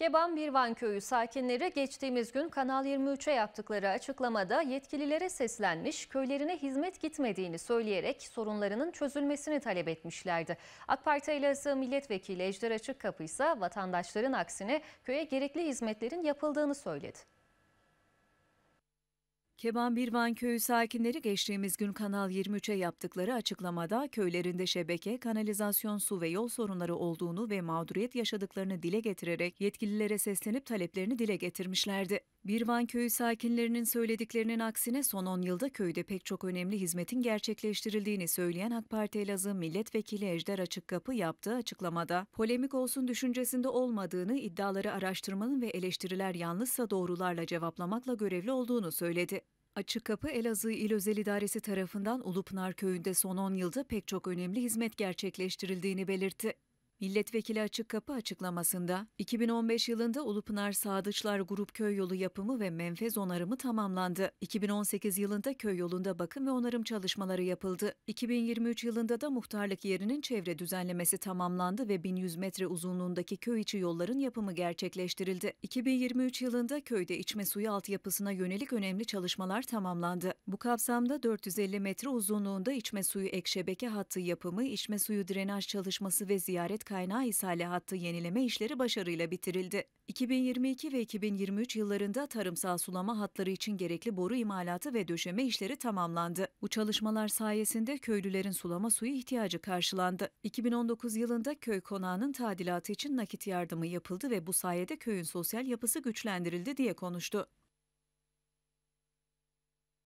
Keban Birvan Köyü sakinleri geçtiğimiz gün Kanal 23'e yaptıkları açıklamada yetkililere seslenmiş, köylerine hizmet gitmediğini söyleyerek sorunlarının çözülmesini talep etmişlerdi. AK Parti Elazığ Milletvekili Ejder Açık Kapı ise vatandaşların aksine köye gerekli hizmetlerin yapıldığını söyledi. Keban Birvan köyü sakinleri geçtiğimiz gün Kanal 23'e yaptıkları açıklamada köylerinde şebeke, kanalizasyon, su ve yol sorunları olduğunu ve mağduriyet yaşadıklarını dile getirerek yetkililere seslenip taleplerini dile getirmişlerdi. Birvan köyü sakinlerinin söylediklerinin aksine son 10 yılda köyde pek çok önemli hizmetin gerçekleştirildiğini söyleyen AK Parti Elazığ Milletvekili Ejder Açıkkapı yaptığı açıklamada polemik olsun düşüncesinde olmadığını, iddiaları araştırmanın ve eleştiriler yanlışsa doğrularla cevaplamakla görevli olduğunu söyledi. Açık Kapı Elazığ İl Özel İdaresi tarafından Ulupınar Köyü'nde son 10 yılda pek çok önemli hizmet gerçekleştirildiğini belirtti. Milletvekili Açık Kapı açıklamasında 2015 yılında Ulupınar Sadıçlar Grup Köy Yolu yapımı ve menfez onarımı tamamlandı. 2018 yılında köy yolunda bakım ve onarım çalışmaları yapıldı. 2023 yılında da muhtarlık yerinin çevre düzenlemesi tamamlandı ve 1100 metre uzunluğundaki köy içi yolların yapımı gerçekleştirildi. 2023 yılında köyde içme suyu altyapısına yönelik önemli çalışmalar tamamlandı. Bu kapsamda 450 metre uzunluğunda içme suyu ekşebeke hattı yapımı, içme suyu drenaj çalışması ve ziyaret kaynağı ishali hattı yenileme işleri başarıyla bitirildi. 2022 ve 2023 yıllarında tarımsal sulama hatları için gerekli boru imalatı ve döşeme işleri tamamlandı. Bu çalışmalar sayesinde köylülerin sulama suyu ihtiyacı karşılandı. 2019 yılında köy konağının tadilatı için nakit yardımı yapıldı ve bu sayede köyün sosyal yapısı güçlendirildi diye konuştu.